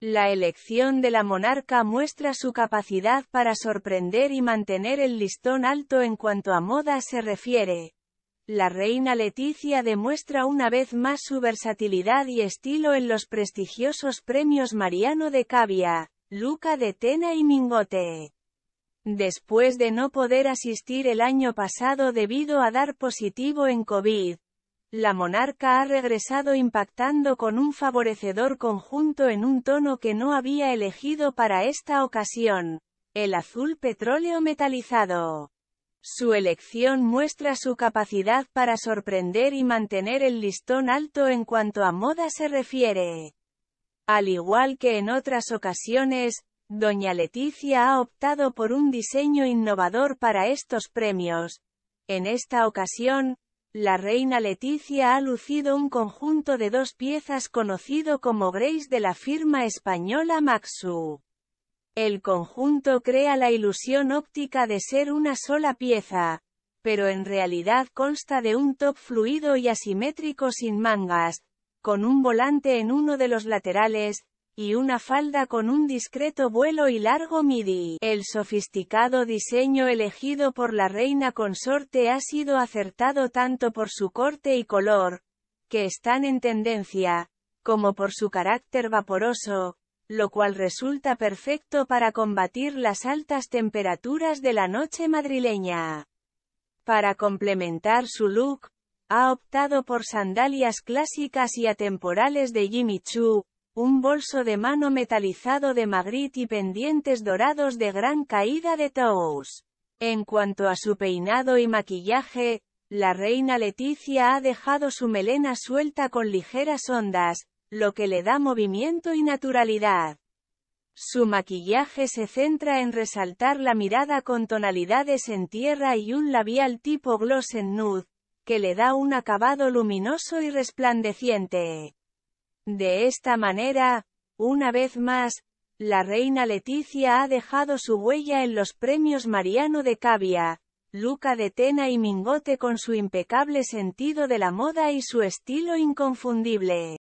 La elección de la monarca muestra su capacidad para sorprender y mantener el listón alto en cuanto a moda se refiere. La reina Leticia demuestra una vez más su versatilidad y estilo en los prestigiosos premios Mariano de Cavia, Luca de Tena y Mingote. Después de no poder asistir el año pasado debido a dar positivo en COVID, la monarca ha regresado impactando con un favorecedor conjunto en un tono que no había elegido para esta ocasión, el azul petróleo metalizado. Su elección muestra su capacidad para sorprender y mantener el listón alto en cuanto a moda se refiere. Al igual que en otras ocasiones, Doña Leticia ha optado por un diseño innovador para estos premios. En esta ocasión, la reina Leticia ha lucido un conjunto de dos piezas conocido como Grace de la firma española Maxu. El conjunto crea la ilusión óptica de ser una sola pieza, pero en realidad consta de un top fluido y asimétrico sin mangas, con un volante en uno de los laterales, y una falda con un discreto vuelo y largo midi. El sofisticado diseño elegido por la reina consorte ha sido acertado tanto por su corte y color, que están en tendencia, como por su carácter vaporoso, lo cual resulta perfecto para combatir las altas temperaturas de la noche madrileña. Para complementar su look, ha optado por sandalias clásicas y atemporales de Jimmy Choo, un bolso de mano metalizado de Magrit y pendientes dorados de gran caída de toes. En cuanto a su peinado y maquillaje, la reina Leticia ha dejado su melena suelta con ligeras ondas, lo que le da movimiento y naturalidad. Su maquillaje se centra en resaltar la mirada con tonalidades en tierra y un labial tipo gloss en nude, que le da un acabado luminoso y resplandeciente. De esta manera, una vez más, la reina Leticia ha dejado su huella en los premios Mariano de Cavia, Luca de Tena y Mingote con su impecable sentido de la moda y su estilo inconfundible.